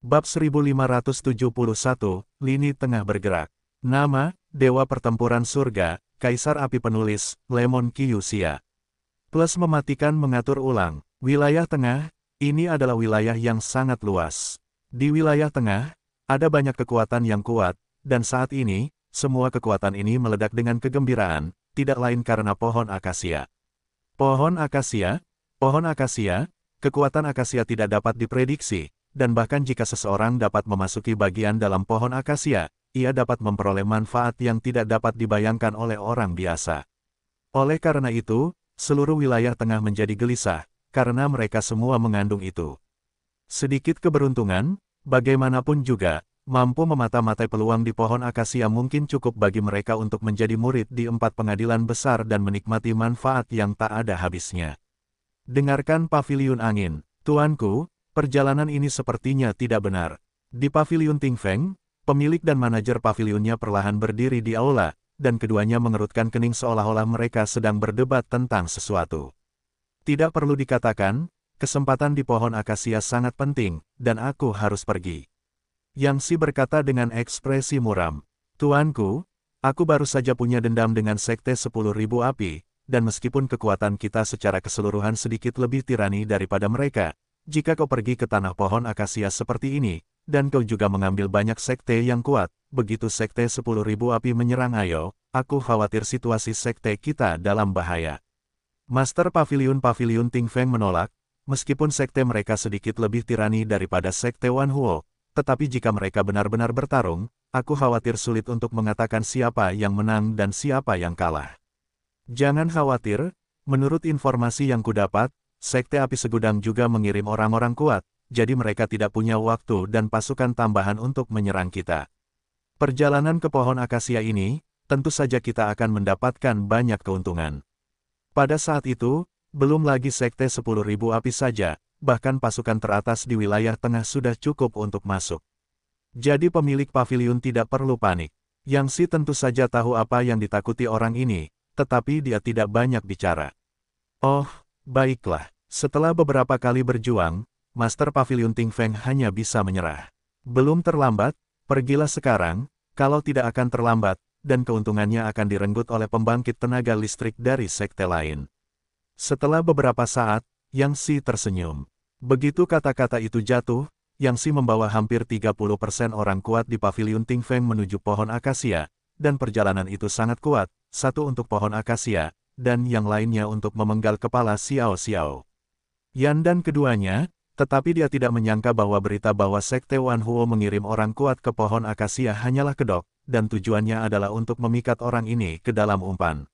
Bab 1571, Lini Tengah Bergerak. Nama, Dewa Pertempuran Surga, Kaisar Api Penulis, Lemon Kiyusia Plus mematikan mengatur ulang, wilayah tengah, ini adalah wilayah yang sangat luas. Di wilayah tengah, ada banyak kekuatan yang kuat, dan saat ini, semua kekuatan ini meledak dengan kegembiraan, tidak lain karena pohon akasia. Pohon akasia, pohon akasia, kekuatan akasia tidak dapat diprediksi, dan bahkan jika seseorang dapat memasuki bagian dalam pohon akasia, ia dapat memperoleh manfaat yang tidak dapat dibayangkan oleh orang biasa. Oleh karena itu, seluruh wilayah tengah menjadi gelisah, karena mereka semua mengandung itu. Sedikit keberuntungan, bagaimanapun juga, mampu memata-matai peluang di pohon akasia mungkin cukup bagi mereka untuk menjadi murid di empat pengadilan besar dan menikmati manfaat yang tak ada habisnya. Dengarkan pavilion angin, tuanku, Perjalanan ini sepertinya tidak benar. Di pavilion Ting Feng, pemilik dan manajer pavilionnya perlahan berdiri di aula, dan keduanya mengerutkan kening seolah-olah mereka sedang berdebat tentang sesuatu. Tidak perlu dikatakan, kesempatan di pohon akasia sangat penting, dan aku harus pergi. Yang Si berkata dengan ekspresi muram, Tuanku, aku baru saja punya dendam dengan Sekte Sepuluh Ribu api, dan meskipun kekuatan kita secara keseluruhan sedikit lebih tirani daripada mereka, jika kau pergi ke tanah pohon akasia seperti ini, dan kau juga mengambil banyak sekte yang kuat, begitu sekte 10.000 api menyerang Ayo, aku khawatir situasi sekte kita dalam bahaya. Master Pavilion Pavilion Ting Feng menolak, meskipun sekte mereka sedikit lebih tirani daripada sekte Wan Huo, tetapi jika mereka benar-benar bertarung, aku khawatir sulit untuk mengatakan siapa yang menang dan siapa yang kalah. Jangan khawatir, menurut informasi yang kudapat, Sekte Api Segudang juga mengirim orang-orang kuat, jadi mereka tidak punya waktu dan pasukan tambahan untuk menyerang kita. Perjalanan ke pohon akasia ini, tentu saja kita akan mendapatkan banyak keuntungan. Pada saat itu, belum lagi sekte 10.000 api saja, bahkan pasukan teratas di wilayah tengah sudah cukup untuk masuk. Jadi pemilik pavilion tidak perlu panik. Yang Si tentu saja tahu apa yang ditakuti orang ini, tetapi dia tidak banyak bicara. Oh, Baiklah, setelah beberapa kali berjuang, Master Pavilion Ting Feng hanya bisa menyerah. Belum terlambat, pergilah sekarang, kalau tidak akan terlambat, dan keuntungannya akan direnggut oleh pembangkit tenaga listrik dari sekte lain. Setelah beberapa saat, Yang Si tersenyum. Begitu kata-kata itu jatuh, Yang Si membawa hampir 30% orang kuat di Pavilion Ting Feng menuju pohon akasia, dan perjalanan itu sangat kuat, satu untuk pohon akasia, dan yang lainnya untuk memenggal kepala Xiao Xiao. Yan dan keduanya, tetapi dia tidak menyangka bahwa berita bahwa Sekte Wan Huo mengirim orang kuat ke pohon akasia hanyalah kedok, dan tujuannya adalah untuk memikat orang ini ke dalam umpan.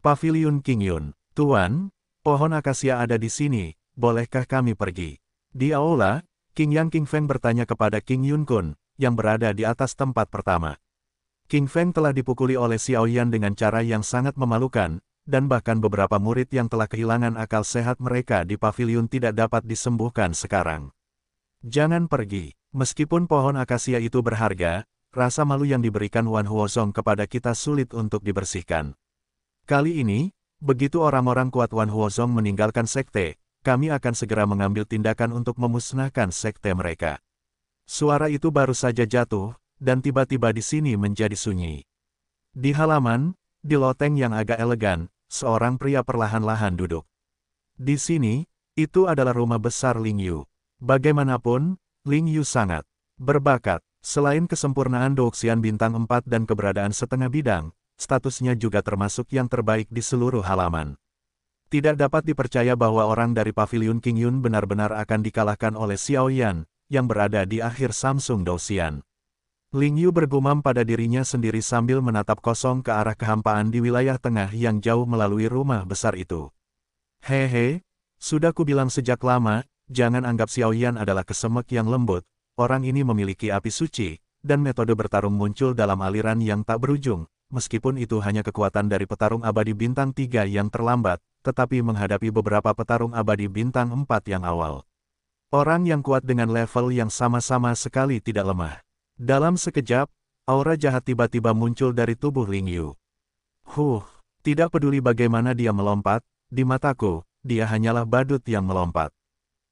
Pavilion King Yun, Tuan, pohon akasia ada di sini, bolehkah kami pergi? Di aula, King Yang King Feng bertanya kepada King Yun Kun, yang berada di atas tempat pertama. King Feng telah dipukuli oleh Xiao Yan dengan cara yang sangat memalukan, dan bahkan beberapa murid yang telah kehilangan akal sehat mereka di pavilion tidak dapat disembuhkan sekarang. Jangan pergi. Meskipun pohon akasia itu berharga, rasa malu yang diberikan Wan Huozong kepada kita sulit untuk dibersihkan. Kali ini, begitu orang-orang kuat Wan Huozong meninggalkan sekte, kami akan segera mengambil tindakan untuk memusnahkan sekte mereka. Suara itu baru saja jatuh, dan tiba-tiba di sini menjadi sunyi. Di halaman, di loteng yang agak elegan, seorang pria perlahan-lahan duduk. Di sini, itu adalah rumah besar Ling Yu. Bagaimanapun, Ling Yu sangat berbakat. Selain kesempurnaan doksian bintang 4 dan keberadaan setengah bidang, statusnya juga termasuk yang terbaik di seluruh halaman. Tidak dapat dipercaya bahwa orang dari Pavilion King Yun benar-benar akan dikalahkan oleh Xiao Yan, yang berada di akhir Samsung Doxian. Ling Yu bergumam pada dirinya sendiri sambil menatap kosong ke arah kehampaan di wilayah tengah yang jauh melalui rumah besar itu. Hehe, sudah kubilang sejak lama, jangan anggap Xiao Yan adalah kesemek yang lembut, orang ini memiliki api suci, dan metode bertarung muncul dalam aliran yang tak berujung, meskipun itu hanya kekuatan dari petarung abadi bintang 3 yang terlambat, tetapi menghadapi beberapa petarung abadi bintang 4 yang awal. Orang yang kuat dengan level yang sama-sama sekali tidak lemah. Dalam sekejap, aura jahat tiba-tiba muncul dari tubuh Ling Yu. Huh, tidak peduli bagaimana dia melompat, di mataku, dia hanyalah badut yang melompat.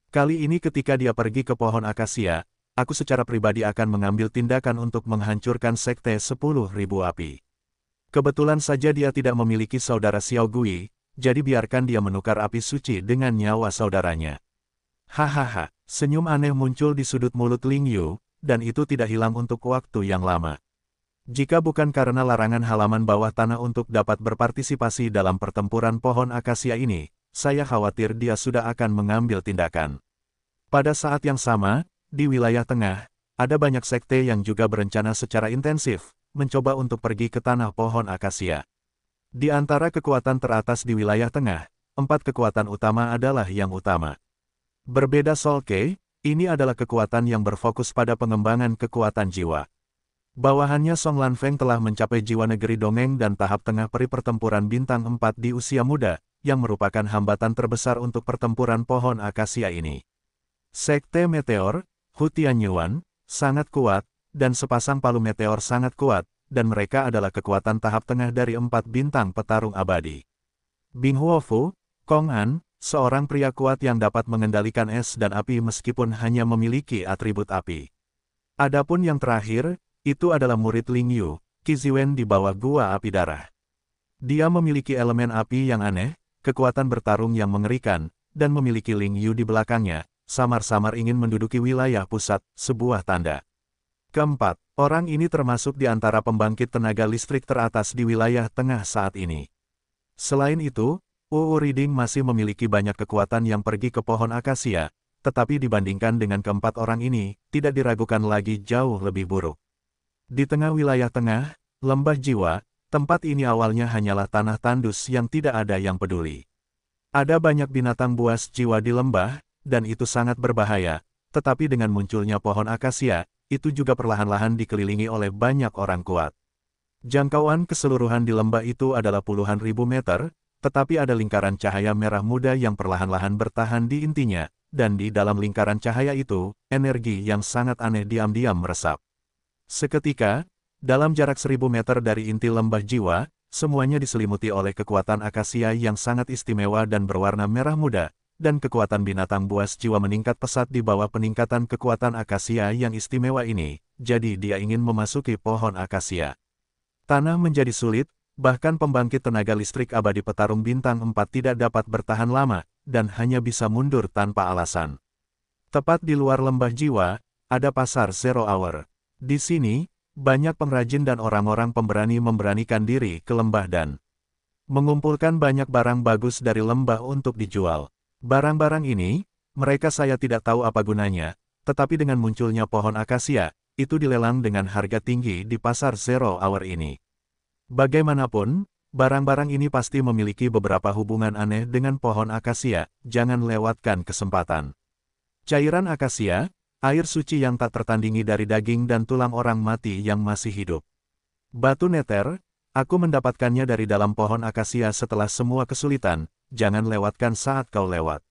Kali ini ketika dia pergi ke pohon akasia, aku secara pribadi akan mengambil tindakan untuk menghancurkan sekte sepuluh ribu api. Kebetulan saja dia tidak memiliki saudara Xiao Gui, jadi biarkan dia menukar api suci dengan nyawa saudaranya. Hahaha, senyum aneh muncul di sudut mulut Ling Yu, dan itu tidak hilang untuk waktu yang lama. Jika bukan karena larangan halaman bawah tanah untuk dapat berpartisipasi dalam pertempuran pohon akasia ini, saya khawatir dia sudah akan mengambil tindakan. Pada saat yang sama, di wilayah tengah, ada banyak sekte yang juga berencana secara intensif, mencoba untuk pergi ke tanah pohon akasia. Di antara kekuatan teratas di wilayah tengah, empat kekuatan utama adalah yang utama. Berbeda Solke, ini adalah kekuatan yang berfokus pada pengembangan kekuatan jiwa. Bawahannya Song Lan Feng telah mencapai jiwa negeri dongeng dan tahap tengah peri pertempuran bintang 4 di usia muda, yang merupakan hambatan terbesar untuk pertempuran pohon akasia ini. Sekte Meteor, Hutian Yuan, sangat kuat, dan sepasang palu meteor sangat kuat, dan mereka adalah kekuatan tahap tengah dari empat bintang petarung abadi. Bing Huofu, Kong An, Seorang pria kuat yang dapat mengendalikan es dan api meskipun hanya memiliki atribut api. Adapun yang terakhir, itu adalah murid Ling Yu, Kiziwen di bawah gua api darah. Dia memiliki elemen api yang aneh, kekuatan bertarung yang mengerikan, dan memiliki Ling Yu di belakangnya, samar-samar ingin menduduki wilayah pusat, sebuah tanda. Keempat, orang ini termasuk di antara pembangkit tenaga listrik teratas di wilayah tengah saat ini. Selain itu, UU Riding masih memiliki banyak kekuatan yang pergi ke pohon akasia, tetapi dibandingkan dengan keempat orang ini, tidak diragukan lagi jauh lebih buruk. Di tengah wilayah tengah, lembah jiwa, tempat ini awalnya hanyalah tanah tandus yang tidak ada yang peduli. Ada banyak binatang buas jiwa di lembah, dan itu sangat berbahaya, tetapi dengan munculnya pohon akasia, itu juga perlahan-lahan dikelilingi oleh banyak orang kuat. Jangkauan keseluruhan di lembah itu adalah puluhan ribu meter, tetapi ada lingkaran cahaya merah muda yang perlahan-lahan bertahan di intinya, dan di dalam lingkaran cahaya itu, energi yang sangat aneh diam-diam meresap. Seketika, dalam jarak seribu meter dari inti lembah jiwa, semuanya diselimuti oleh kekuatan akasia yang sangat istimewa dan berwarna merah muda, dan kekuatan binatang buas jiwa meningkat pesat di bawah peningkatan kekuatan akasia yang istimewa ini, jadi dia ingin memasuki pohon akasia. Tanah menjadi sulit, Bahkan pembangkit tenaga listrik abadi petarung bintang 4 tidak dapat bertahan lama, dan hanya bisa mundur tanpa alasan. Tepat di luar lembah jiwa, ada pasar Zero Hour. Di sini, banyak pengrajin dan orang-orang pemberani memberanikan diri ke lembah dan mengumpulkan banyak barang bagus dari lembah untuk dijual. Barang-barang ini, mereka saya tidak tahu apa gunanya, tetapi dengan munculnya pohon akasia, itu dilelang dengan harga tinggi di pasar Zero Hour ini. Bagaimanapun, barang-barang ini pasti memiliki beberapa hubungan aneh dengan pohon akasia, jangan lewatkan kesempatan. Cairan akasia, air suci yang tak tertandingi dari daging dan tulang orang mati yang masih hidup. Batu neter, Aku mendapatkannya dari dalam pohon akasia setelah semua kesulitan, jangan lewatkan saat kau lewat.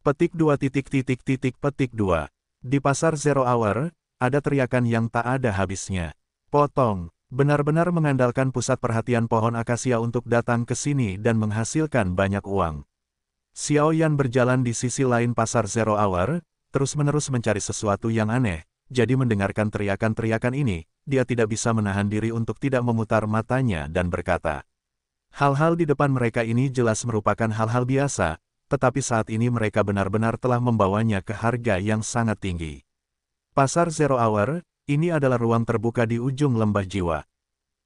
Petik 2 titik titik titik petik 2. Di pasar Zero Hour, ada teriakan yang tak ada habisnya. Potong benar-benar mengandalkan pusat perhatian pohon akasia untuk datang ke sini dan menghasilkan banyak uang. Xiao Yan berjalan di sisi lain pasar Zero Hour, terus-menerus mencari sesuatu yang aneh, jadi mendengarkan teriakan-teriakan ini, dia tidak bisa menahan diri untuk tidak memutar matanya dan berkata. Hal-hal di depan mereka ini jelas merupakan hal-hal biasa, tetapi saat ini mereka benar-benar telah membawanya ke harga yang sangat tinggi. Pasar Zero Hour, ini adalah ruang terbuka di ujung lembah jiwa.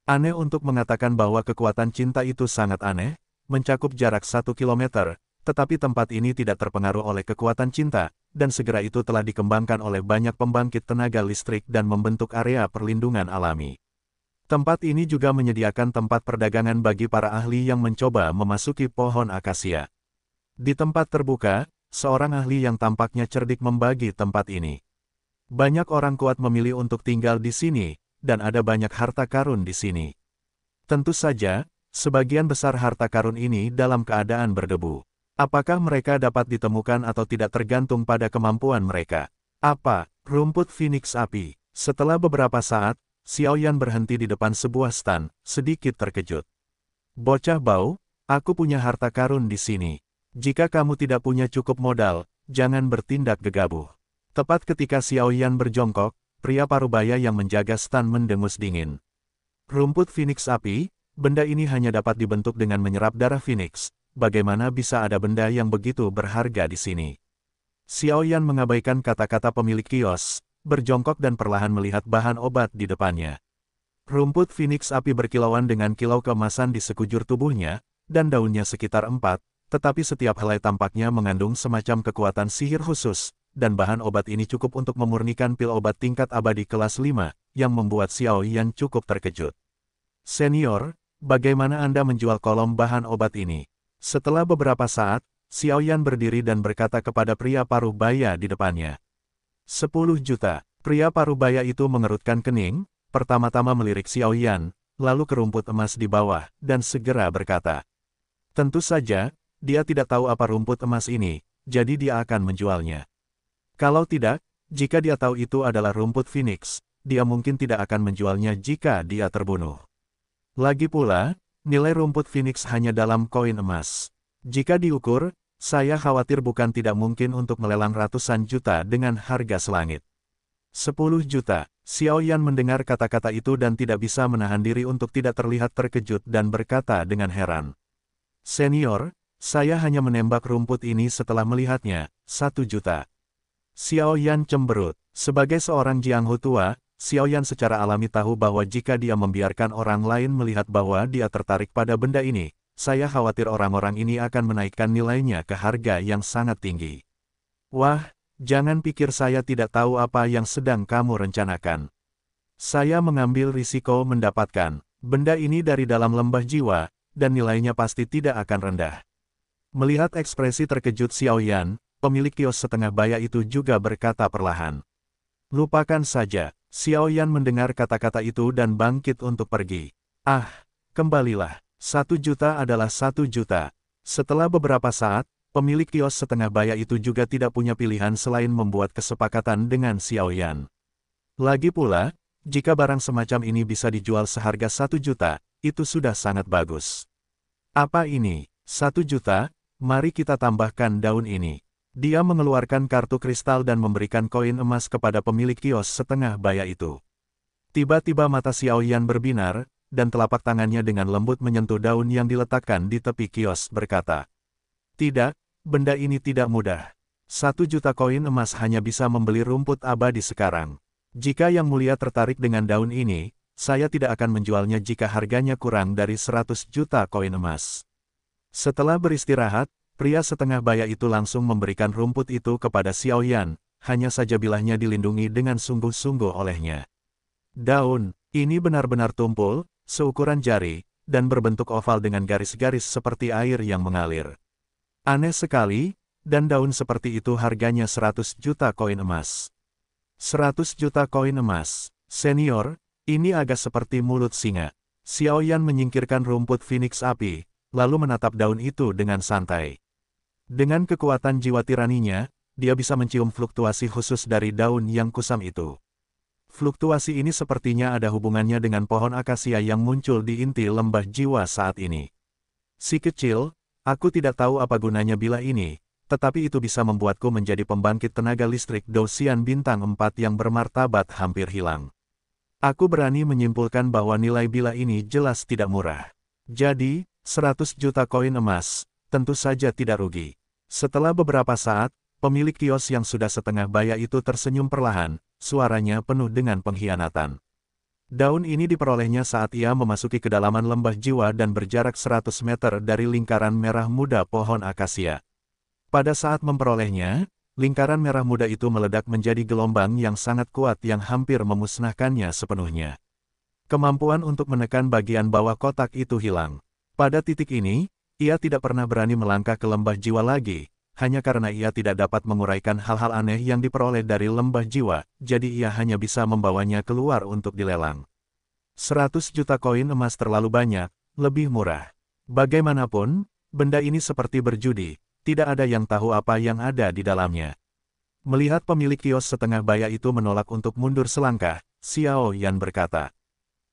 Aneh untuk mengatakan bahwa kekuatan cinta itu sangat aneh, mencakup jarak satu kilometer, tetapi tempat ini tidak terpengaruh oleh kekuatan cinta, dan segera itu telah dikembangkan oleh banyak pembangkit tenaga listrik dan membentuk area perlindungan alami. Tempat ini juga menyediakan tempat perdagangan bagi para ahli yang mencoba memasuki pohon akasia. Di tempat terbuka, seorang ahli yang tampaknya cerdik membagi tempat ini. Banyak orang kuat memilih untuk tinggal di sini, dan ada banyak harta karun di sini. Tentu saja, sebagian besar harta karun ini dalam keadaan berdebu. Apakah mereka dapat ditemukan atau tidak tergantung pada kemampuan mereka? Apa, rumput Phoenix api? Setelah beberapa saat, Xiao Yan berhenti di depan sebuah stan, sedikit terkejut. Bocah bau, aku punya harta karun di sini. Jika kamu tidak punya cukup modal, jangan bertindak gegabah. Tepat ketika Xiao Yan berjongkok, pria parubaya yang menjaga stan mendengus dingin. Rumput Phoenix api, benda ini hanya dapat dibentuk dengan menyerap darah Phoenix. Bagaimana bisa ada benda yang begitu berharga di sini? Xiao Yan mengabaikan kata-kata pemilik kios, berjongkok dan perlahan melihat bahan obat di depannya. Rumput Phoenix api berkilauan dengan kilau kemasan di sekujur tubuhnya, dan daunnya sekitar empat, tetapi setiap helai tampaknya mengandung semacam kekuatan sihir khusus, dan bahan obat ini cukup untuk memurnikan pil obat tingkat abadi kelas 5, yang membuat Xiao Yan cukup terkejut. Senior, bagaimana Anda menjual kolom bahan obat ini? Setelah beberapa saat, Xiao Yan berdiri dan berkata kepada pria paruh baya di depannya. 10 juta. Pria paruh baya itu mengerutkan kening, pertama-tama melirik Xiao Yan, lalu kerumput emas di bawah, dan segera berkata. Tentu saja, dia tidak tahu apa rumput emas ini, jadi dia akan menjualnya. Kalau tidak, jika dia tahu itu adalah rumput Phoenix, dia mungkin tidak akan menjualnya jika dia terbunuh. Lagi pula, nilai rumput Phoenix hanya dalam koin emas. Jika diukur, saya khawatir bukan tidak mungkin untuk melelang ratusan juta dengan harga selangit. 10 juta. Xiao Yan mendengar kata-kata itu dan tidak bisa menahan diri untuk tidak terlihat terkejut dan berkata dengan heran. Senior, saya hanya menembak rumput ini setelah melihatnya, satu juta. Xiao Yan cemberut. Sebagai seorang Jianghu tua, Xiao Yan secara alami tahu bahwa jika dia membiarkan orang lain melihat bahwa dia tertarik pada benda ini, saya khawatir orang-orang ini akan menaikkan nilainya ke harga yang sangat tinggi. Wah, jangan pikir saya tidak tahu apa yang sedang kamu rencanakan. Saya mengambil risiko mendapatkan benda ini dari dalam lembah jiwa, dan nilainya pasti tidak akan rendah. Melihat ekspresi terkejut Xiao Yan pemilik kios setengah baya itu juga berkata perlahan. Lupakan saja, Xiao Yan mendengar kata-kata itu dan bangkit untuk pergi. Ah, kembalilah, satu juta adalah satu juta. Setelah beberapa saat, pemilik kios setengah baya itu juga tidak punya pilihan selain membuat kesepakatan dengan Xiao Yan. Lagi pula, jika barang semacam ini bisa dijual seharga satu juta, itu sudah sangat bagus. Apa ini? Satu juta? Mari kita tambahkan daun ini. Dia mengeluarkan kartu kristal dan memberikan koin emas kepada pemilik kios setengah baya itu. Tiba-tiba mata Xiao Yan berbinar, dan telapak tangannya dengan lembut menyentuh daun yang diletakkan di tepi kios berkata. Tidak, benda ini tidak mudah. Satu juta koin emas hanya bisa membeli rumput abadi sekarang. Jika Yang Mulia tertarik dengan daun ini, saya tidak akan menjualnya jika harganya kurang dari seratus juta koin emas. Setelah beristirahat, Pria setengah baya itu langsung memberikan rumput itu kepada Xiao Yan, hanya saja bilahnya dilindungi dengan sungguh-sungguh olehnya. Daun, ini benar-benar tumpul, seukuran jari, dan berbentuk oval dengan garis-garis seperti air yang mengalir. Aneh sekali, dan daun seperti itu harganya 100 juta koin emas. 100 juta koin emas, senior, ini agak seperti mulut singa. Xiao Yan menyingkirkan rumput phoenix api, lalu menatap daun itu dengan santai. Dengan kekuatan jiwa tiraninya, dia bisa mencium fluktuasi khusus dari daun yang kusam itu. Fluktuasi ini sepertinya ada hubungannya dengan pohon akasia yang muncul di inti lembah jiwa saat ini. Si kecil, aku tidak tahu apa gunanya bila ini, tetapi itu bisa membuatku menjadi pembangkit tenaga listrik dosian bintang 4 yang bermartabat hampir hilang. Aku berani menyimpulkan bahwa nilai bila ini jelas tidak murah. Jadi, 100 juta koin emas, tentu saja tidak rugi. Setelah beberapa saat, pemilik kios yang sudah setengah baya itu tersenyum perlahan, suaranya penuh dengan pengkhianatan. Daun ini diperolehnya saat ia memasuki kedalaman lembah jiwa dan berjarak 100 meter dari lingkaran merah muda pohon akasia. Pada saat memperolehnya, lingkaran merah muda itu meledak menjadi gelombang yang sangat kuat yang hampir memusnahkannya sepenuhnya. Kemampuan untuk menekan bagian bawah kotak itu hilang. Pada titik ini, ia tidak pernah berani melangkah ke lembah jiwa lagi, hanya karena ia tidak dapat menguraikan hal-hal aneh yang diperoleh dari lembah jiwa, jadi ia hanya bisa membawanya keluar untuk dilelang. 100 juta koin emas terlalu banyak, lebih murah. Bagaimanapun, benda ini seperti berjudi, tidak ada yang tahu apa yang ada di dalamnya. Melihat pemilik kios setengah baya itu menolak untuk mundur selangkah, Xiao Yan berkata,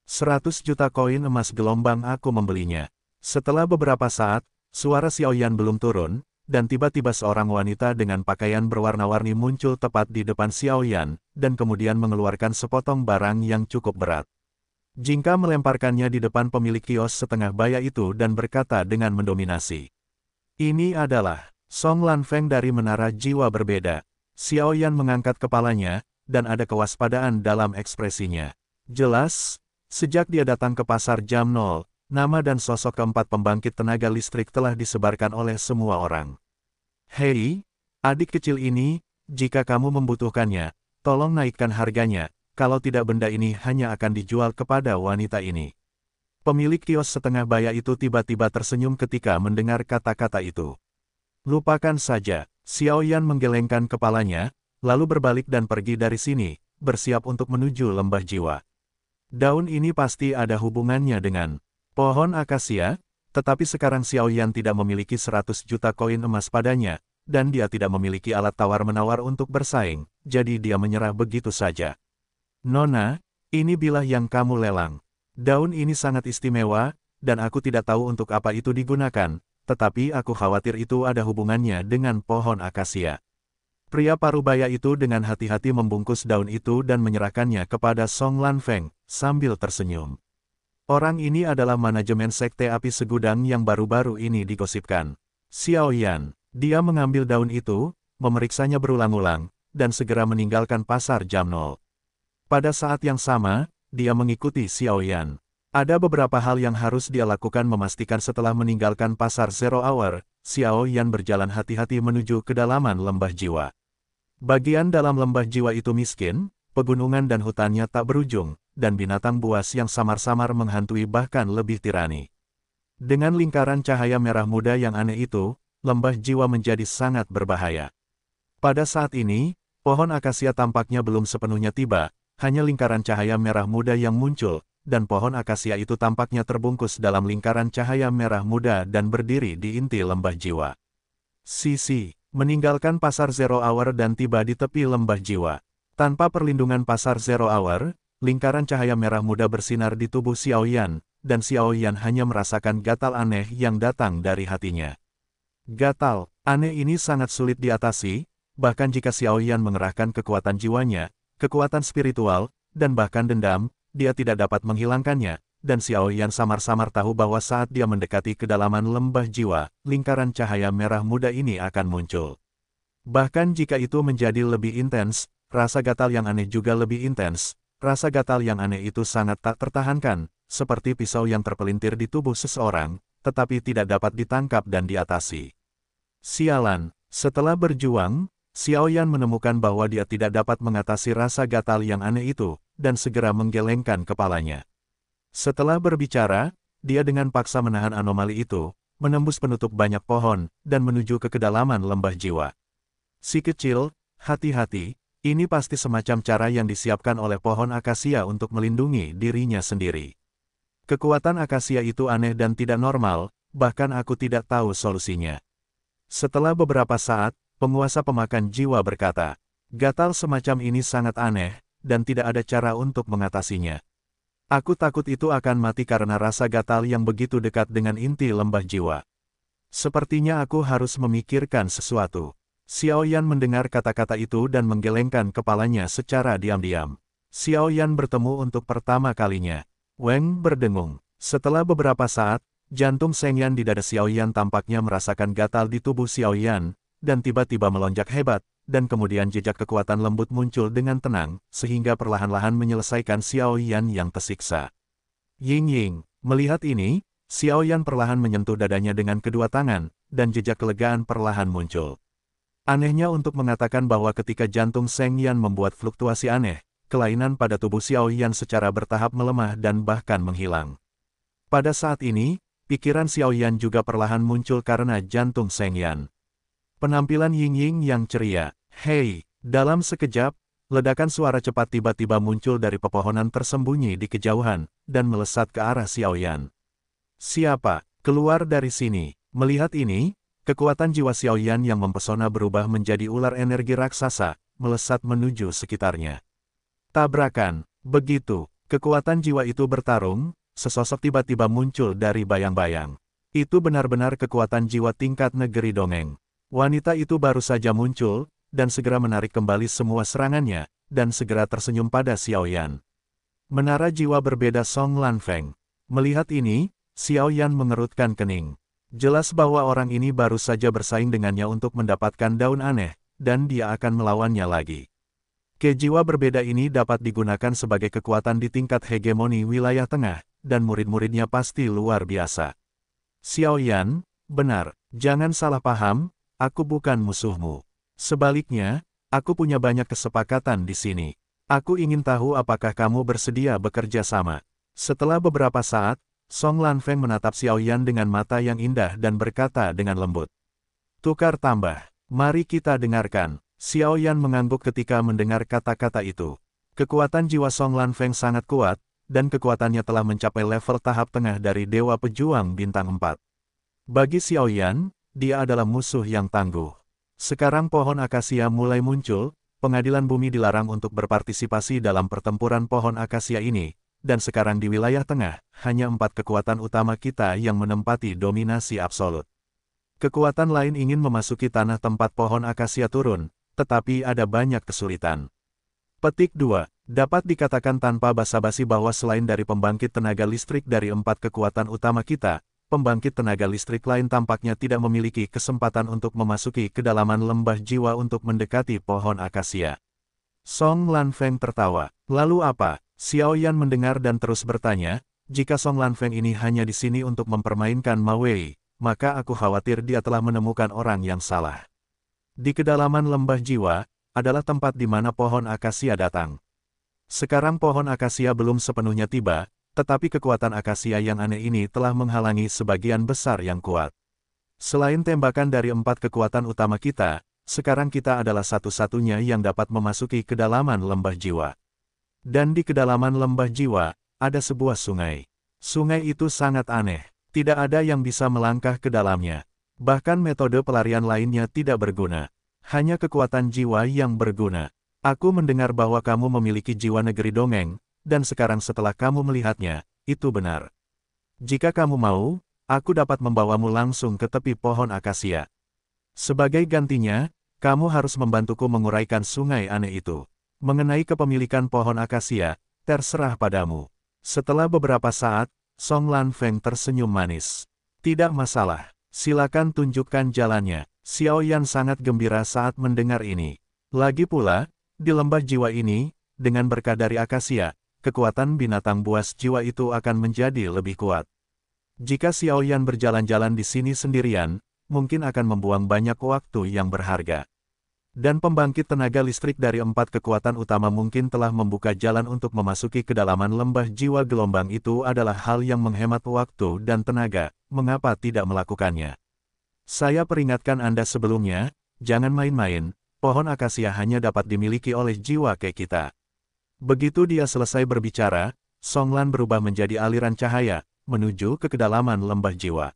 100 juta koin emas gelombang aku membelinya. Setelah beberapa saat, suara Xiao Yan belum turun, dan tiba-tiba seorang wanita dengan pakaian berwarna-warni muncul tepat di depan Xiao Yan, dan kemudian mengeluarkan sepotong barang yang cukup berat. Jingka melemparkannya di depan pemilik kios setengah baya itu dan berkata dengan mendominasi. Ini adalah Song Lan Feng dari Menara Jiwa Berbeda. Xiao Yan mengangkat kepalanya, dan ada kewaspadaan dalam ekspresinya. Jelas, sejak dia datang ke pasar jam 0, Nama dan sosok keempat pembangkit tenaga listrik telah disebarkan oleh semua orang. Hei, adik kecil ini, jika kamu membutuhkannya, tolong naikkan harganya, kalau tidak benda ini hanya akan dijual kepada wanita ini. Pemilik kios setengah baya itu tiba-tiba tersenyum ketika mendengar kata-kata itu. Lupakan saja, Xiao Yan menggelengkan kepalanya, lalu berbalik dan pergi dari sini, bersiap untuk menuju lembah jiwa. Daun ini pasti ada hubungannya dengan Pohon akasia, tetapi sekarang Xiao Yan tidak memiliki 100 juta koin emas padanya, dan dia tidak memiliki alat tawar-menawar untuk bersaing, jadi dia menyerah begitu saja. Nona, ini bilah yang kamu lelang. Daun ini sangat istimewa, dan aku tidak tahu untuk apa itu digunakan, tetapi aku khawatir itu ada hubungannya dengan pohon akasia. Pria parubaya itu dengan hati-hati membungkus daun itu dan menyerahkannya kepada Song Lan Feng, sambil tersenyum. Orang ini adalah manajemen sekte api segudang yang baru-baru ini digosipkan. Xiao Yan, dia mengambil daun itu, memeriksanya berulang-ulang, dan segera meninggalkan pasar jam nol. Pada saat yang sama, dia mengikuti Xiao Yan. Ada beberapa hal yang harus dia lakukan memastikan setelah meninggalkan pasar Zero Hour, Xiao Yan berjalan hati-hati menuju kedalaman lembah jiwa. Bagian dalam lembah jiwa itu miskin, pegunungan dan hutannya tak berujung, dan binatang buas yang samar-samar menghantui bahkan lebih tirani. Dengan lingkaran cahaya merah muda yang aneh itu, lembah jiwa menjadi sangat berbahaya. Pada saat ini, pohon akasia tampaknya belum sepenuhnya tiba, hanya lingkaran cahaya merah muda yang muncul, dan pohon akasia itu tampaknya terbungkus dalam lingkaran cahaya merah muda dan berdiri di inti lembah jiwa. Sisi, meninggalkan pasar Zero Hour dan tiba di tepi lembah jiwa. Tanpa perlindungan pasar Zero Hour, Lingkaran cahaya merah muda bersinar di tubuh Xiao Yan dan Xiao Yan hanya merasakan gatal aneh yang datang dari hatinya. Gatal aneh ini sangat sulit diatasi, bahkan jika Xiao Yan mengerahkan kekuatan jiwanya, kekuatan spiritual, dan bahkan dendam, dia tidak dapat menghilangkannya, dan Xiao Yan samar-samar tahu bahwa saat dia mendekati kedalaman lembah jiwa, lingkaran cahaya merah muda ini akan muncul. Bahkan jika itu menjadi lebih intens, rasa gatal yang aneh juga lebih intens, Rasa gatal yang aneh itu sangat tak tertahankan, seperti pisau yang terpelintir di tubuh seseorang, tetapi tidak dapat ditangkap dan diatasi. Sialan, setelah berjuang, Xiao Yan menemukan bahwa dia tidak dapat mengatasi rasa gatal yang aneh itu, dan segera menggelengkan kepalanya. Setelah berbicara, dia dengan paksa menahan anomali itu, menembus penutup banyak pohon, dan menuju ke kedalaman lembah jiwa. Si kecil, hati-hati, ini pasti semacam cara yang disiapkan oleh pohon akasia untuk melindungi dirinya sendiri. Kekuatan akasia itu aneh dan tidak normal, bahkan aku tidak tahu solusinya. Setelah beberapa saat, penguasa pemakan jiwa berkata, gatal semacam ini sangat aneh, dan tidak ada cara untuk mengatasinya. Aku takut itu akan mati karena rasa gatal yang begitu dekat dengan inti lembah jiwa. Sepertinya aku harus memikirkan sesuatu. Xiao Yan mendengar kata-kata itu dan menggelengkan kepalanya secara diam-diam. Xiao Yan bertemu untuk pertama kalinya. Weng berdengung. Setelah beberapa saat, jantung Seng Yan di dada Xiao Yan tampaknya merasakan gatal di tubuh Xiao Yan, dan tiba-tiba melonjak hebat, dan kemudian jejak kekuatan lembut muncul dengan tenang, sehingga perlahan-lahan menyelesaikan Xiao Yan yang tersiksa. Ying Ying, melihat ini, Xiao Yan perlahan menyentuh dadanya dengan kedua tangan, dan jejak kelegaan perlahan muncul. Anehnya untuk mengatakan bahwa ketika jantung Seng Yan membuat fluktuasi aneh, kelainan pada tubuh Xiao Yan secara bertahap melemah dan bahkan menghilang. Pada saat ini, pikiran Xiao Yan juga perlahan muncul karena jantung Seng Yan. Penampilan Ying Ying yang ceria, hei, dalam sekejap, ledakan suara cepat tiba-tiba muncul dari pepohonan tersembunyi di kejauhan, dan melesat ke arah Xiao Yan. Siapa? Keluar dari sini. Melihat ini, Kekuatan jiwa Xiaoyan yang mempesona berubah menjadi ular energi raksasa, melesat menuju sekitarnya. Tabrakan, begitu, kekuatan jiwa itu bertarung, sesosok tiba-tiba muncul dari bayang-bayang. Itu benar-benar kekuatan jiwa tingkat negeri dongeng. Wanita itu baru saja muncul, dan segera menarik kembali semua serangannya, dan segera tersenyum pada Xiaoyan. Menara jiwa berbeda Song Lan Feng. Melihat ini, Xiaoyan mengerutkan kening. Jelas bahwa orang ini baru saja bersaing dengannya untuk mendapatkan daun aneh, dan dia akan melawannya lagi. Kejiwa berbeda ini dapat digunakan sebagai kekuatan di tingkat hegemoni wilayah tengah, dan murid-muridnya pasti luar biasa. Xiao Yan, benar, jangan salah paham, aku bukan musuhmu. Sebaliknya, aku punya banyak kesepakatan di sini. Aku ingin tahu apakah kamu bersedia bekerja sama. Setelah beberapa saat, Song Lan Feng menatap Xiao Yan dengan mata yang indah dan berkata dengan lembut. Tukar tambah. Mari kita dengarkan. Xiao Yan mengangguk ketika mendengar kata-kata itu. Kekuatan jiwa Song Lan Feng sangat kuat, dan kekuatannya telah mencapai level tahap tengah dari Dewa Pejuang Bintang 4. Bagi Xiao Yan, dia adalah musuh yang tangguh. Sekarang pohon akasia mulai muncul, pengadilan bumi dilarang untuk berpartisipasi dalam pertempuran pohon akasia ini, dan sekarang di wilayah tengah, hanya empat kekuatan utama kita yang menempati dominasi absolut. Kekuatan lain ingin memasuki tanah tempat pohon akasia turun, tetapi ada banyak kesulitan. Petik 2. Dapat dikatakan tanpa basa-basi bahwa selain dari pembangkit tenaga listrik dari empat kekuatan utama kita, pembangkit tenaga listrik lain tampaknya tidak memiliki kesempatan untuk memasuki kedalaman lembah jiwa untuk mendekati pohon akasia. Song Lan Feng tertawa. Lalu apa? Xiao Yan mendengar dan terus bertanya, jika Song Lan Feng ini hanya di sini untuk mempermainkan Ma Wei, maka aku khawatir dia telah menemukan orang yang salah. Di kedalaman lembah jiwa, adalah tempat di mana pohon akasia datang. Sekarang pohon akasia belum sepenuhnya tiba, tetapi kekuatan akasia yang aneh ini telah menghalangi sebagian besar yang kuat. Selain tembakan dari empat kekuatan utama kita, sekarang kita adalah satu-satunya yang dapat memasuki kedalaman lembah jiwa. Dan di kedalaman lembah jiwa, ada sebuah sungai. Sungai itu sangat aneh, tidak ada yang bisa melangkah ke dalamnya. Bahkan metode pelarian lainnya tidak berguna. Hanya kekuatan jiwa yang berguna. Aku mendengar bahwa kamu memiliki jiwa negeri dongeng, dan sekarang setelah kamu melihatnya, itu benar. Jika kamu mau, aku dapat membawamu langsung ke tepi pohon akasia. Sebagai gantinya, kamu harus membantuku menguraikan sungai aneh itu. Mengenai kepemilikan pohon akasia, terserah padamu. Setelah beberapa saat, Song Lan Feng tersenyum manis. Tidak masalah, silakan tunjukkan jalannya. Xiao Yan sangat gembira saat mendengar ini. Lagi pula, di lembah jiwa ini, dengan berkah dari akasia, kekuatan binatang buas jiwa itu akan menjadi lebih kuat. Jika Xiao Yan berjalan-jalan di sini sendirian, mungkin akan membuang banyak waktu yang berharga dan pembangkit tenaga listrik dari empat kekuatan utama mungkin telah membuka jalan untuk memasuki kedalaman lembah jiwa gelombang itu adalah hal yang menghemat waktu dan tenaga, mengapa tidak melakukannya? Saya peringatkan Anda sebelumnya, jangan main-main, pohon akasia hanya dapat dimiliki oleh jiwa ke kita. Begitu dia selesai berbicara, Songlan berubah menjadi aliran cahaya, menuju ke kedalaman lembah jiwa.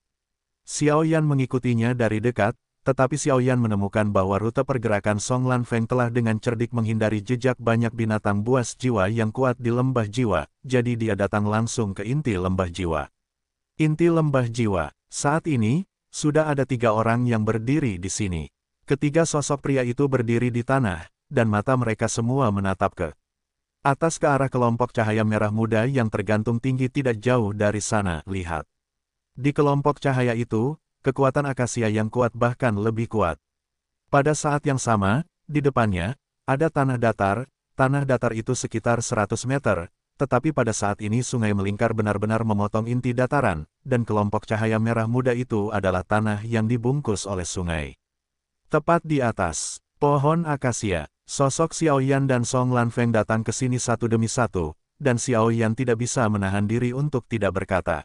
Xiao Yan mengikutinya dari dekat, tetapi Xiaoyan menemukan bahwa rute pergerakan Song Lan Feng telah dengan cerdik menghindari jejak banyak binatang buas jiwa yang kuat di lembah jiwa, jadi dia datang langsung ke inti lembah jiwa. Inti lembah jiwa, saat ini, sudah ada tiga orang yang berdiri di sini. Ketiga sosok pria itu berdiri di tanah, dan mata mereka semua menatap ke atas ke arah kelompok cahaya merah muda yang tergantung tinggi tidak jauh dari sana, lihat. Di kelompok cahaya itu, kekuatan akasia yang kuat bahkan lebih kuat. Pada saat yang sama, di depannya, ada tanah datar, tanah datar itu sekitar 100 meter, tetapi pada saat ini sungai melingkar benar-benar memotong inti dataran, dan kelompok cahaya merah muda itu adalah tanah yang dibungkus oleh sungai. Tepat di atas, pohon akasia, sosok Xiao Yan dan Song Lan Feng datang ke sini satu demi satu, dan Xiao Yan tidak bisa menahan diri untuk tidak berkata,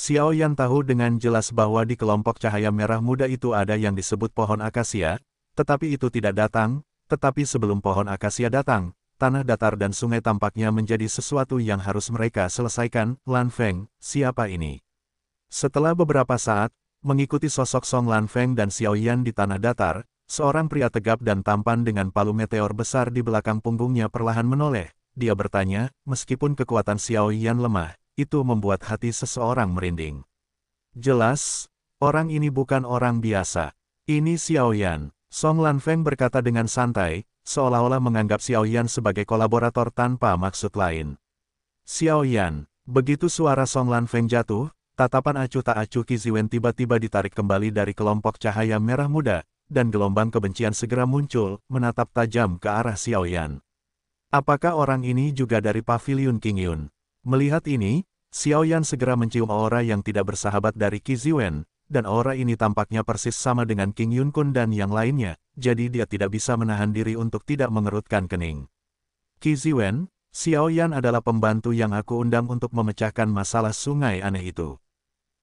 Xiao Yan tahu dengan jelas bahwa di kelompok cahaya merah muda itu ada yang disebut pohon akasia, tetapi itu tidak datang, tetapi sebelum pohon akasia datang, tanah datar dan sungai tampaknya menjadi sesuatu yang harus mereka selesaikan, Lan Feng, siapa ini? Setelah beberapa saat, mengikuti sosok Song Lan Feng dan Xiao Yan di tanah datar, seorang pria tegap dan tampan dengan palu meteor besar di belakang punggungnya perlahan menoleh, dia bertanya, meskipun kekuatan Xiao Yan lemah, itu membuat hati seseorang merinding. Jelas, orang ini bukan orang biasa. Ini Xiao Yan. Song Lan Feng berkata dengan santai, seolah-olah menganggap Xiao Yan sebagai kolaborator tanpa maksud lain. Xiao Yan. begitu suara Song Lan Feng jatuh, tatapan acuh tak acuh Kiziwen tiba-tiba ditarik kembali dari kelompok cahaya merah muda, dan gelombang kebencian segera muncul, menatap tajam ke arah Xiao Yan. Apakah orang ini juga dari Pavilion King Yun? Melihat ini, Xiao Yan segera mencium aura yang tidak bersahabat dari Qi Ziwen, dan aura ini tampaknya persis sama dengan King Yun Kun dan yang lainnya, jadi dia tidak bisa menahan diri untuk tidak mengerutkan kening. Qi Ziwen, Yan adalah pembantu yang aku undang untuk memecahkan masalah sungai aneh itu.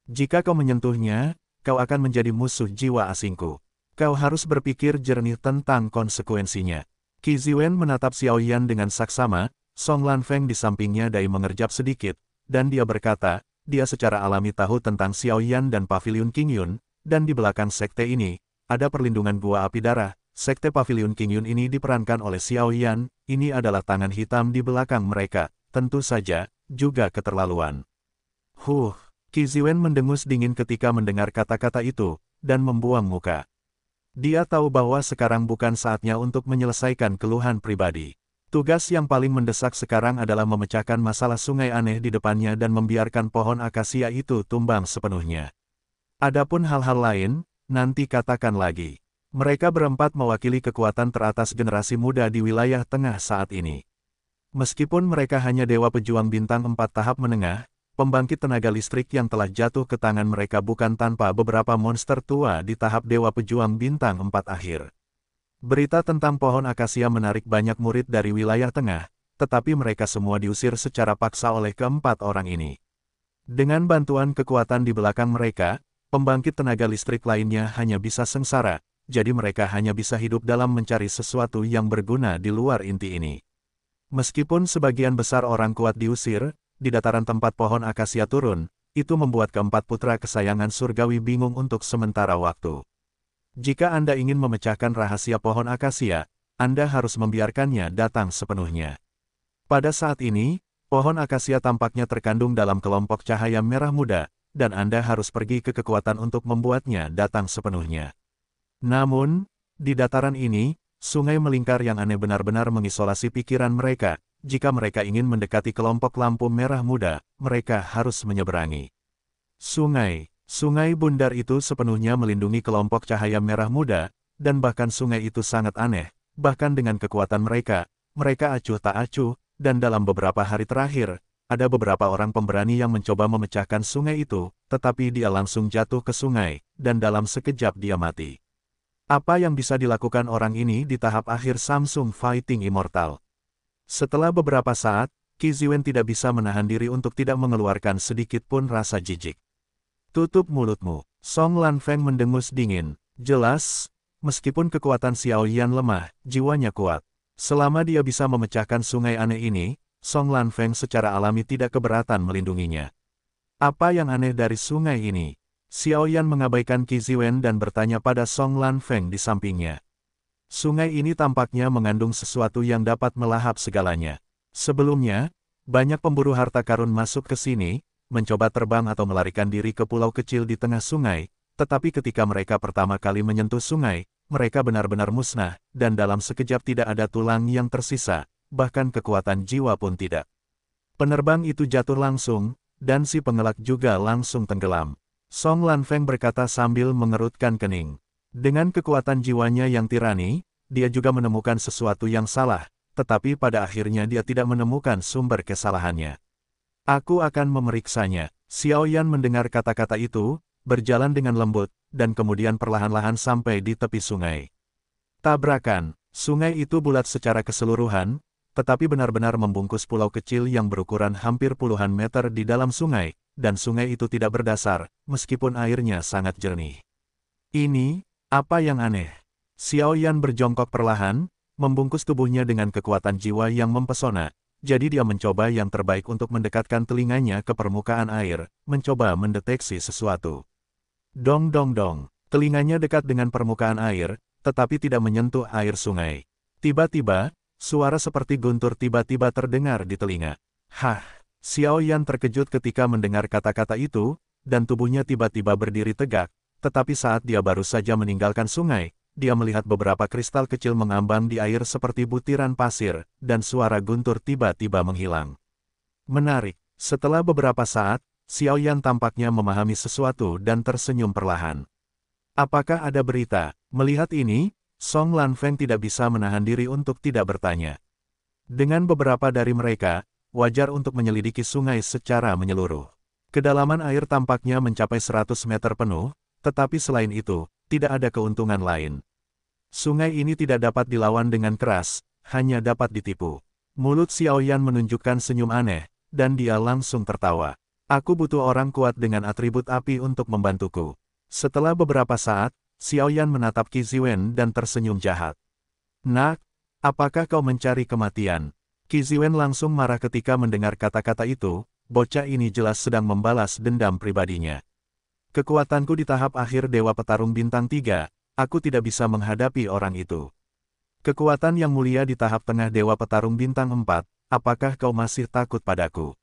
Jika kau menyentuhnya, kau akan menjadi musuh jiwa asingku. Kau harus berpikir jernih tentang konsekuensinya. Qi Ziwen menatap Yan dengan saksama, Song Lan Feng di sampingnya Dai mengerjap sedikit, dan dia berkata, dia secara alami tahu tentang Xiao Yan dan Pavilion King Yun dan di belakang sekte ini, ada perlindungan gua api darah, sekte Pavilion King Yun ini diperankan oleh Xiao Yan ini adalah tangan hitam di belakang mereka, tentu saja, juga keterlaluan. Huh, Qi Ziwen mendengus dingin ketika mendengar kata-kata itu, dan membuang muka. Dia tahu bahwa sekarang bukan saatnya untuk menyelesaikan keluhan pribadi. Tugas yang paling mendesak sekarang adalah memecahkan masalah sungai aneh di depannya dan membiarkan pohon akasia itu tumbang sepenuhnya. Adapun hal-hal lain, nanti katakan lagi. Mereka berempat mewakili kekuatan teratas generasi muda di wilayah tengah saat ini. Meskipun mereka hanya dewa pejuang bintang empat tahap menengah, pembangkit tenaga listrik yang telah jatuh ke tangan mereka bukan tanpa beberapa monster tua di tahap dewa pejuang bintang empat akhir. Berita tentang pohon akasia menarik banyak murid dari wilayah tengah, tetapi mereka semua diusir secara paksa oleh keempat orang ini. Dengan bantuan kekuatan di belakang mereka, pembangkit tenaga listrik lainnya hanya bisa sengsara, jadi mereka hanya bisa hidup dalam mencari sesuatu yang berguna di luar inti ini. Meskipun sebagian besar orang kuat diusir, di dataran tempat pohon akasia turun, itu membuat keempat putra kesayangan surgawi bingung untuk sementara waktu. Jika Anda ingin memecahkan rahasia pohon akasia, Anda harus membiarkannya datang sepenuhnya. Pada saat ini, pohon akasia tampaknya terkandung dalam kelompok cahaya merah muda, dan Anda harus pergi ke kekuatan untuk membuatnya datang sepenuhnya. Namun, di dataran ini, sungai melingkar yang aneh benar-benar mengisolasi pikiran mereka, jika mereka ingin mendekati kelompok lampu merah muda, mereka harus menyeberangi sungai. Sungai bundar itu sepenuhnya melindungi kelompok cahaya merah muda, dan bahkan sungai itu sangat aneh, bahkan dengan kekuatan mereka, mereka acuh tak acuh, dan dalam beberapa hari terakhir, ada beberapa orang pemberani yang mencoba memecahkan sungai itu, tetapi dia langsung jatuh ke sungai, dan dalam sekejap dia mati. Apa yang bisa dilakukan orang ini di tahap akhir Samsung Fighting Immortal? Setelah beberapa saat, Kiziwen tidak bisa menahan diri untuk tidak mengeluarkan sedikit pun rasa jijik. Tutup mulutmu. Song Lan Feng mendengus dingin. Jelas, meskipun kekuatan Xiao Yan lemah, jiwanya kuat. Selama dia bisa memecahkan sungai aneh ini, Song Lan Feng secara alami tidak keberatan melindunginya. Apa yang aneh dari sungai ini? Xiao Yan mengabaikan Qi Ziwen dan bertanya pada Song Lan Feng di sampingnya. Sungai ini tampaknya mengandung sesuatu yang dapat melahap segalanya. Sebelumnya, banyak pemburu harta karun masuk ke sini, mencoba terbang atau melarikan diri ke pulau kecil di tengah sungai, tetapi ketika mereka pertama kali menyentuh sungai, mereka benar-benar musnah, dan dalam sekejap tidak ada tulang yang tersisa, bahkan kekuatan jiwa pun tidak. Penerbang itu jatuh langsung, dan si pengelak juga langsung tenggelam. Song Lanfeng berkata sambil mengerutkan kening. Dengan kekuatan jiwanya yang tirani, dia juga menemukan sesuatu yang salah, tetapi pada akhirnya dia tidak menemukan sumber kesalahannya. Aku akan memeriksanya. Xiao Yan mendengar kata-kata itu, berjalan dengan lembut, dan kemudian perlahan-lahan sampai di tepi sungai. Tabrakan, sungai itu bulat secara keseluruhan, tetapi benar-benar membungkus pulau kecil yang berukuran hampir puluhan meter di dalam sungai, dan sungai itu tidak berdasar, meskipun airnya sangat jernih. Ini, apa yang aneh? Xiao Yan berjongkok perlahan, membungkus tubuhnya dengan kekuatan jiwa yang mempesona, jadi dia mencoba yang terbaik untuk mendekatkan telinganya ke permukaan air, mencoba mendeteksi sesuatu. Dong dong dong, telinganya dekat dengan permukaan air, tetapi tidak menyentuh air sungai. Tiba-tiba, suara seperti guntur tiba-tiba terdengar di telinga. Hah, Xiao Yan terkejut ketika mendengar kata-kata itu, dan tubuhnya tiba-tiba berdiri tegak, tetapi saat dia baru saja meninggalkan sungai, dia melihat beberapa kristal kecil mengambang di air seperti butiran pasir, dan suara guntur tiba-tiba menghilang. Menarik, setelah beberapa saat, Xiao Yan tampaknya memahami sesuatu dan tersenyum perlahan. Apakah ada berita? Melihat ini, Song Lan Feng tidak bisa menahan diri untuk tidak bertanya. Dengan beberapa dari mereka, wajar untuk menyelidiki sungai secara menyeluruh. Kedalaman air tampaknya mencapai 100 meter penuh, tetapi selain itu, tidak ada keuntungan lain. Sungai ini tidak dapat dilawan dengan keras, hanya dapat ditipu. Mulut Xiaoyan menunjukkan senyum aneh, dan dia langsung tertawa. Aku butuh orang kuat dengan atribut api untuk membantuku. Setelah beberapa saat, Xiaoyan menatap Qi Ziwen dan tersenyum jahat. Nak, apakah kau mencari kematian? Qi Ziwen langsung marah ketika mendengar kata-kata itu, bocah ini jelas sedang membalas dendam pribadinya. Kekuatanku di tahap akhir Dewa Petarung Bintang 3, aku tidak bisa menghadapi orang itu. Kekuatan yang mulia di tahap tengah Dewa Petarung Bintang 4, apakah kau masih takut padaku?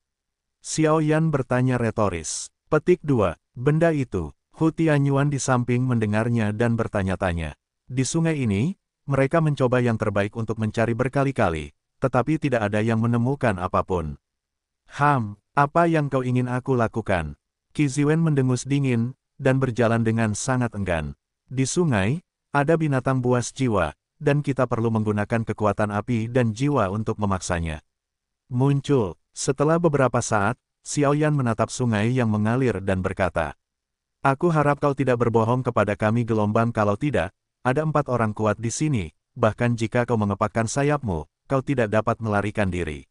Xiao Yan bertanya retoris. Petik 2, benda itu, Hu Tianyuan di samping mendengarnya dan bertanya-tanya. Di sungai ini, mereka mencoba yang terbaik untuk mencari berkali-kali, tetapi tidak ada yang menemukan apapun. Ham, apa yang kau ingin aku lakukan? Kiziwen mendengus dingin, dan berjalan dengan sangat enggan. Di sungai, ada binatang buas jiwa, dan kita perlu menggunakan kekuatan api dan jiwa untuk memaksanya. Muncul, setelah beberapa saat, Xiaoyan menatap sungai yang mengalir dan berkata, Aku harap kau tidak berbohong kepada kami gelombang kalau tidak, ada empat orang kuat di sini, bahkan jika kau mengepakkan sayapmu, kau tidak dapat melarikan diri.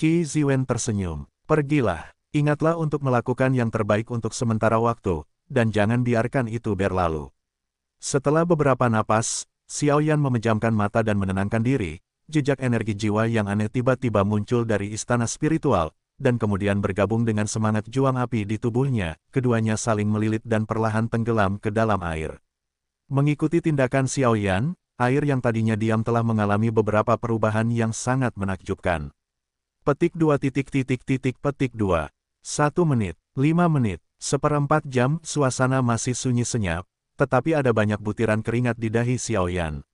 Qi Ziwen tersenyum. Pergilah. Ingatlah untuk melakukan yang terbaik untuk sementara waktu, dan jangan biarkan itu berlalu. Setelah beberapa napas, Xiao Yan memejamkan mata dan menenangkan diri, jejak energi jiwa yang aneh tiba-tiba muncul dari istana spiritual, dan kemudian bergabung dengan semangat juang api di tubuhnya, keduanya saling melilit dan perlahan tenggelam ke dalam air. Mengikuti tindakan Xiao Yan, air yang tadinya diam telah mengalami beberapa perubahan yang sangat menakjubkan. Petik 2 titik titik titik petik 2 satu menit, lima menit, seperempat jam, suasana masih sunyi senyap, tetapi ada banyak butiran keringat di dahi Xiaoyan.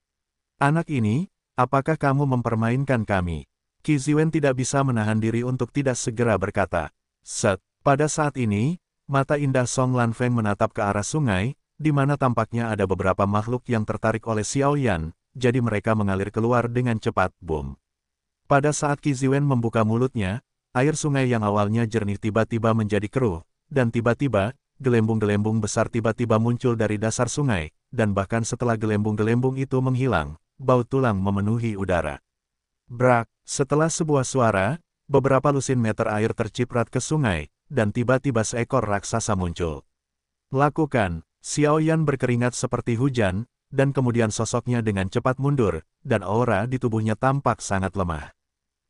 Anak ini, apakah kamu mempermainkan kami? Qi Kiziwen tidak bisa menahan diri untuk tidak segera berkata. Set, pada saat ini, mata indah Song Lan Feng menatap ke arah sungai, di mana tampaknya ada beberapa makhluk yang tertarik oleh Xiaoyan, jadi mereka mengalir keluar dengan cepat, boom. Pada saat Qi Kiziwen membuka mulutnya, Air sungai yang awalnya jernih tiba-tiba menjadi keruh, dan tiba-tiba, gelembung-gelembung besar tiba-tiba muncul dari dasar sungai, dan bahkan setelah gelembung-gelembung itu menghilang, bau tulang memenuhi udara. Brak, setelah sebuah suara, beberapa lusin meter air terciprat ke sungai, dan tiba-tiba seekor raksasa muncul. Lakukan, Yan berkeringat seperti hujan, dan kemudian sosoknya dengan cepat mundur, dan aura di tubuhnya tampak sangat lemah.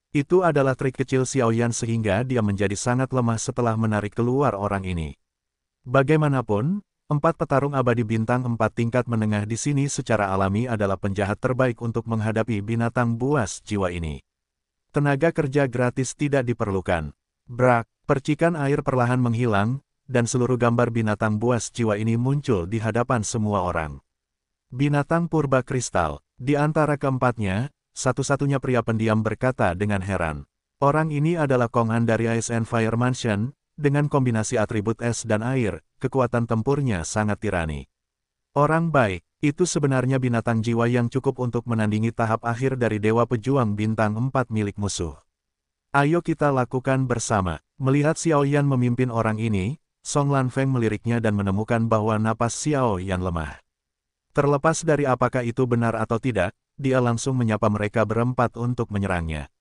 Itu adalah trik kecil Xiaoyan sehingga dia menjadi sangat lemah setelah menarik keluar orang ini. Bagaimanapun, empat petarung abadi bintang empat tingkat menengah di sini secara alami adalah penjahat terbaik untuk menghadapi binatang buas jiwa ini. Tenaga kerja gratis tidak diperlukan. Brak, percikan air perlahan menghilang, dan seluruh gambar binatang buas jiwa ini muncul di hadapan semua orang. Binatang purba kristal, di antara keempatnya, satu-satunya pria pendiam berkata dengan heran. Orang ini adalah Kong dari Ice and Fire Mansion, dengan kombinasi atribut es dan air, kekuatan tempurnya sangat tirani. Orang baik, itu sebenarnya binatang jiwa yang cukup untuk menandingi tahap akhir dari Dewa Pejuang Bintang 4 milik musuh. Ayo kita lakukan bersama. Melihat Xiao Yan memimpin orang ini, Song Lan Feng meliriknya dan menemukan bahwa napas Xiao Yan lemah. Terlepas dari apakah itu benar atau tidak, dia langsung menyapa mereka berempat untuk menyerangnya.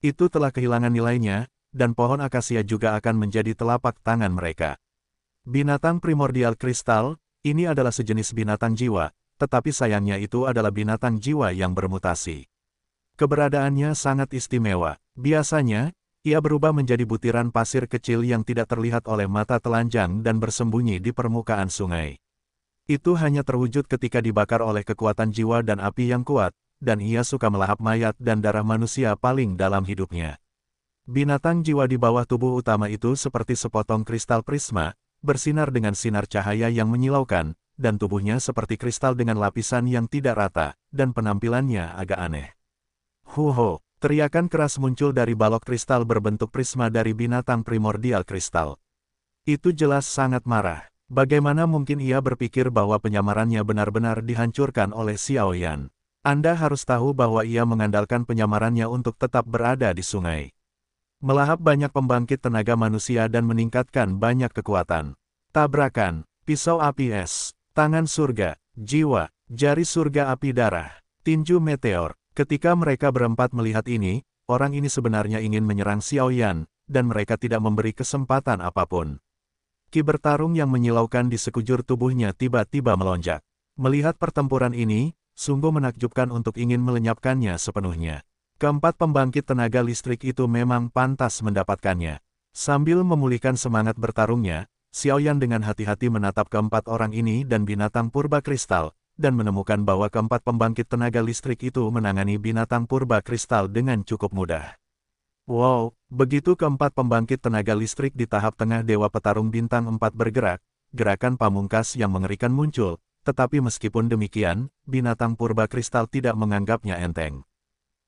Itu telah kehilangan nilainya, dan pohon akasia juga akan menjadi telapak tangan mereka. Binatang primordial kristal, ini adalah sejenis binatang jiwa, tetapi sayangnya itu adalah binatang jiwa yang bermutasi. Keberadaannya sangat istimewa. Biasanya, ia berubah menjadi butiran pasir kecil yang tidak terlihat oleh mata telanjang dan bersembunyi di permukaan sungai. Itu hanya terwujud ketika dibakar oleh kekuatan jiwa dan api yang kuat, dan ia suka melahap mayat dan darah manusia paling dalam hidupnya. Binatang jiwa di bawah tubuh utama itu seperti sepotong kristal prisma, bersinar dengan sinar cahaya yang menyilaukan, dan tubuhnya seperti kristal dengan lapisan yang tidak rata, dan penampilannya agak aneh. Huho, teriakan keras muncul dari balok kristal berbentuk prisma dari binatang primordial kristal. Itu jelas sangat marah. Bagaimana mungkin ia berpikir bahwa penyamarannya benar-benar dihancurkan oleh Xiao Yan? Anda harus tahu bahwa ia mengandalkan penyamarannya untuk tetap berada di sungai. Melahap banyak pembangkit tenaga manusia dan meningkatkan banyak kekuatan. Tabrakan, pisau api es, tangan surga, jiwa, jari surga api darah, tinju meteor. Ketika mereka berempat melihat ini, orang ini sebenarnya ingin menyerang Xiao Yan, dan mereka tidak memberi kesempatan apapun. Ki bertarung yang menyilaukan di sekujur tubuhnya tiba-tiba melonjak. Melihat pertempuran ini, sungguh menakjubkan untuk ingin melenyapkannya sepenuhnya. Keempat pembangkit tenaga listrik itu memang pantas mendapatkannya. Sambil memulihkan semangat bertarungnya, Xiaoyan dengan hati-hati menatap keempat orang ini dan binatang purba kristal, dan menemukan bahwa keempat pembangkit tenaga listrik itu menangani binatang purba kristal dengan cukup mudah. Wow, begitu keempat pembangkit tenaga listrik di tahap tengah Dewa Petarung Bintang 4 bergerak, gerakan pamungkas yang mengerikan muncul, tetapi meskipun demikian, binatang purba kristal tidak menganggapnya enteng.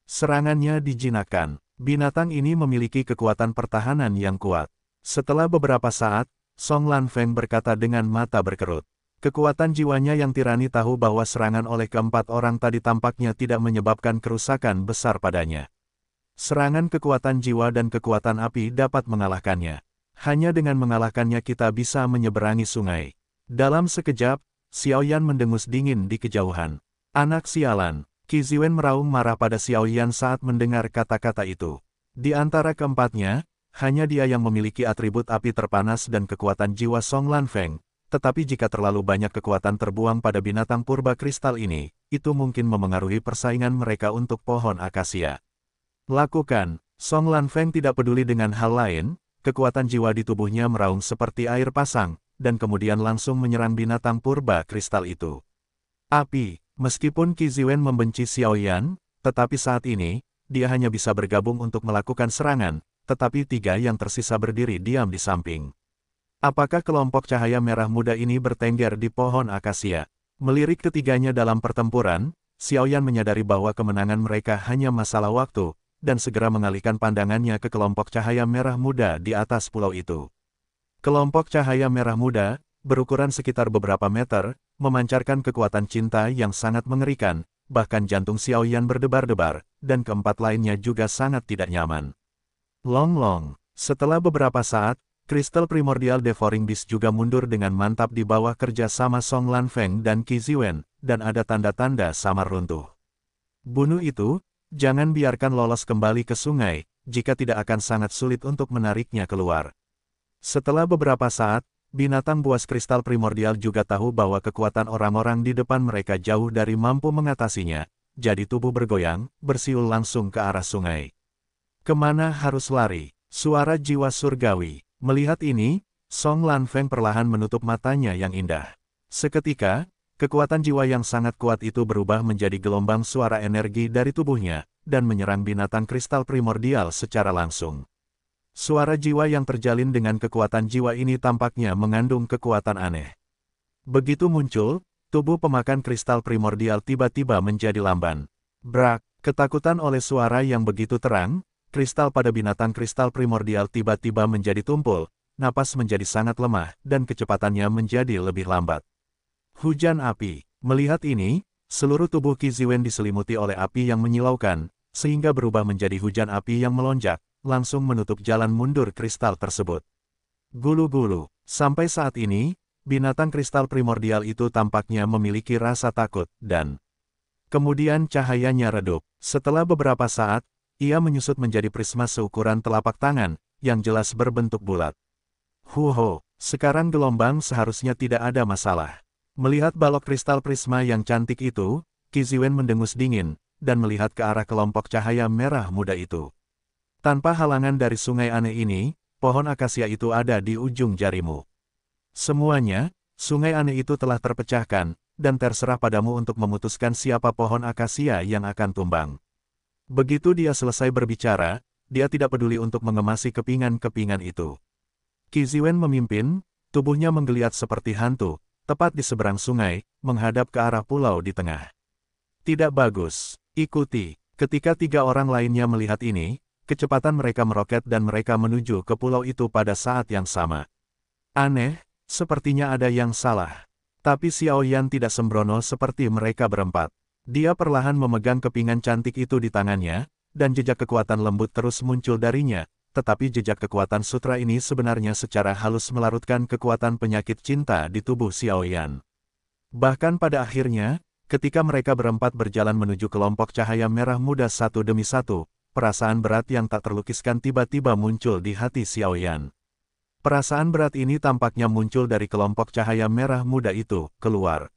Serangannya dijinakan. Binatang ini memiliki kekuatan pertahanan yang kuat. Setelah beberapa saat, Song Lan Feng berkata dengan mata berkerut. Kekuatan jiwanya yang tirani tahu bahwa serangan oleh keempat orang tadi tampaknya tidak menyebabkan kerusakan besar padanya. Serangan kekuatan jiwa dan kekuatan api dapat mengalahkannya. Hanya dengan mengalahkannya kita bisa menyeberangi sungai. Dalam sekejap, Xiaoyan mendengus dingin di kejauhan. Anak sialan, Kiziwen meraung marah pada Xiaoyan saat mendengar kata-kata itu. Di antara keempatnya, hanya dia yang memiliki atribut api terpanas dan kekuatan jiwa Song Lan Feng. Tetapi jika terlalu banyak kekuatan terbuang pada binatang purba kristal ini, itu mungkin memengaruhi persaingan mereka untuk pohon akasia. Lakukan, Song Lan Feng tidak peduli dengan hal lain, kekuatan jiwa di tubuhnya meraung seperti air pasang, dan kemudian langsung menyerang binatang purba kristal itu. Api, meskipun Qi Ziwen membenci Yan, tetapi saat ini, dia hanya bisa bergabung untuk melakukan serangan, tetapi tiga yang tersisa berdiri diam di samping. Apakah kelompok cahaya merah muda ini bertengger di pohon akasia? Melirik ketiganya dalam pertempuran, Xiao Yan menyadari bahwa kemenangan mereka hanya masalah waktu, dan segera mengalihkan pandangannya ke kelompok cahaya merah muda di atas pulau itu. Kelompok cahaya merah muda, berukuran sekitar beberapa meter, memancarkan kekuatan cinta yang sangat mengerikan, bahkan jantung Xiaoyan berdebar-debar, dan keempat lainnya juga sangat tidak nyaman. Long Long, setelah beberapa saat, Kristal primordial Devouring Beast juga mundur dengan mantap di bawah kerja sama Song Lan Feng dan Qi Ziwen, dan ada tanda-tanda samar runtuh. Bunuh itu, Jangan biarkan lolos kembali ke sungai, jika tidak akan sangat sulit untuk menariknya keluar. Setelah beberapa saat, binatang buas kristal primordial juga tahu bahwa kekuatan orang-orang di depan mereka jauh dari mampu mengatasinya, jadi tubuh bergoyang, bersiul langsung ke arah sungai. Kemana harus lari? Suara jiwa surgawi. Melihat ini, Song Lan Feng perlahan menutup matanya yang indah. Seketika, Kekuatan jiwa yang sangat kuat itu berubah menjadi gelombang suara energi dari tubuhnya, dan menyerang binatang kristal primordial secara langsung. Suara jiwa yang terjalin dengan kekuatan jiwa ini tampaknya mengandung kekuatan aneh. Begitu muncul, tubuh pemakan kristal primordial tiba-tiba menjadi lamban. Brak, ketakutan oleh suara yang begitu terang, kristal pada binatang kristal primordial tiba-tiba menjadi tumpul, napas menjadi sangat lemah, dan kecepatannya menjadi lebih lambat. Hujan api. Melihat ini, seluruh tubuh Kiziwen diselimuti oleh api yang menyilaukan, sehingga berubah menjadi hujan api yang melonjak, langsung menutup jalan mundur kristal tersebut. Gulu-gulu. Sampai saat ini, binatang kristal primordial itu tampaknya memiliki rasa takut, dan kemudian cahayanya redup. Setelah beberapa saat, ia menyusut menjadi prisma seukuran telapak tangan, yang jelas berbentuk bulat. Huho, sekarang gelombang seharusnya tidak ada masalah. Melihat balok kristal prisma yang cantik itu, Kiziwen mendengus dingin, dan melihat ke arah kelompok cahaya merah muda itu. Tanpa halangan dari sungai aneh ini, pohon akasia itu ada di ujung jarimu. Semuanya, sungai aneh itu telah terpecahkan, dan terserah padamu untuk memutuskan siapa pohon akasia yang akan tumbang. Begitu dia selesai berbicara, dia tidak peduli untuk mengemasi kepingan-kepingan itu. Kiziwen memimpin, tubuhnya menggeliat seperti hantu, tepat di seberang sungai, menghadap ke arah pulau di tengah. Tidak bagus, ikuti. Ketika tiga orang lainnya melihat ini, kecepatan mereka meroket dan mereka menuju ke pulau itu pada saat yang sama. Aneh, sepertinya ada yang salah. Tapi Xiao Yan tidak sembrono seperti mereka berempat. Dia perlahan memegang kepingan cantik itu di tangannya, dan jejak kekuatan lembut terus muncul darinya, tetapi jejak kekuatan sutra ini sebenarnya secara halus melarutkan kekuatan penyakit cinta di tubuh Xiaoyan. Bahkan pada akhirnya, ketika mereka berempat berjalan menuju kelompok cahaya merah muda satu demi satu, perasaan berat yang tak terlukiskan tiba-tiba muncul di hati Xiaoyan. Perasaan berat ini tampaknya muncul dari kelompok cahaya merah muda itu, keluar,